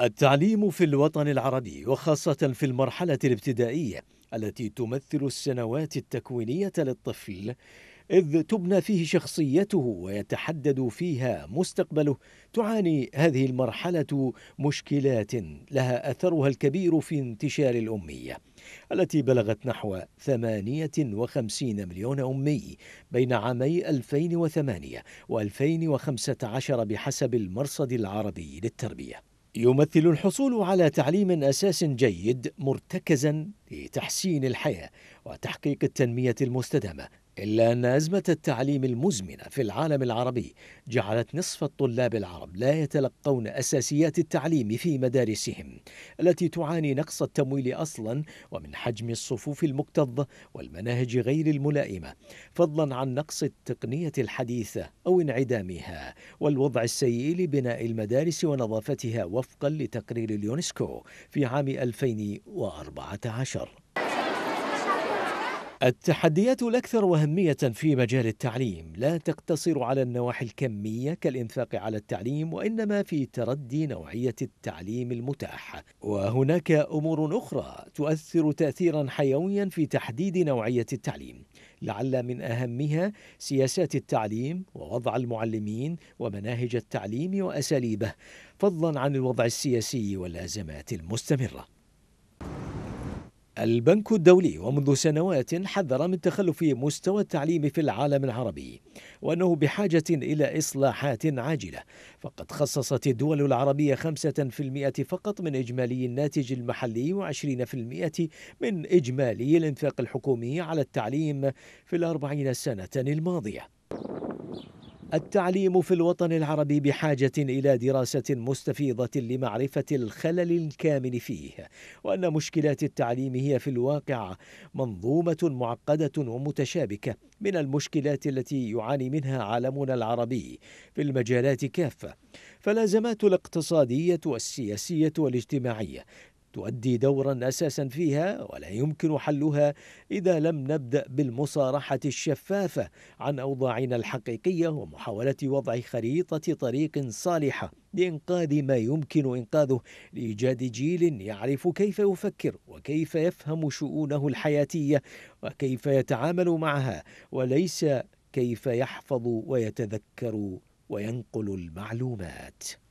التعليم في الوطن العربي وخاصة في المرحلة الابتدائية التي تمثل السنوات التكوينية للطفل إذ تبنى فيه شخصيته ويتحدد فيها مستقبله تعاني هذه المرحلة مشكلات لها أثرها الكبير في انتشار الأمية التي بلغت نحو 58 مليون أمي بين عامي 2008 و 2015 بحسب المرصد العربي للتربية يمثل الحصول على تعليم اساس جيد مرتكزا لتحسين الحياه وتحقيق التنميه المستدامه إلا أن أزمة التعليم المزمنة في العالم العربي جعلت نصف الطلاب العرب لا يتلقون أساسيات التعليم في مدارسهم التي تعاني نقص التمويل أصلا ومن حجم الصفوف المكتظة والمناهج غير الملائمة فضلا عن نقص التقنية الحديثة أو انعدامها والوضع السيء لبناء المدارس ونظافتها وفقا لتقرير اليونسكو في عام 2014 التحديات الأكثر أهمية في مجال التعليم لا تقتصر على النواحي الكمية كالإنفاق على التعليم وإنما في تردي نوعية التعليم المتاح وهناك أمور أخرى تؤثر تأثيرا حيويا في تحديد نوعية التعليم لعل من أهمها سياسات التعليم ووضع المعلمين ومناهج التعليم وأساليبه فضلا عن الوضع السياسي والأزمات المستمرة البنك الدولي ومنذ سنوات حذر من تخلف مستوى التعليم في العالم العربي وأنه بحاجة إلى إصلاحات عاجلة فقد خصصت الدول العربية 5% فقط من إجمالي الناتج المحلي و20% من إجمالي الإنفاق الحكومي على التعليم في الأربعين سنة الماضية التعليم في الوطن العربي بحاجة إلى دراسة مستفيضة لمعرفة الخلل الكامن فيه، وأن مشكلات التعليم هي في الواقع منظومة معقدة ومتشابكة من المشكلات التي يعاني منها عالمنا العربي في المجالات كافة، فالأزمات الاقتصادية والسياسية والاجتماعية تؤدي دورا اساسا فيها ولا يمكن حلها اذا لم نبدا بالمصارحه الشفافه عن اوضاعنا الحقيقيه ومحاوله وضع خريطه طريق صالحه لانقاذ ما يمكن انقاذه لايجاد جيل يعرف كيف يفكر وكيف يفهم شؤونه الحياتيه وكيف يتعامل معها وليس كيف يحفظ ويتذكر وينقل المعلومات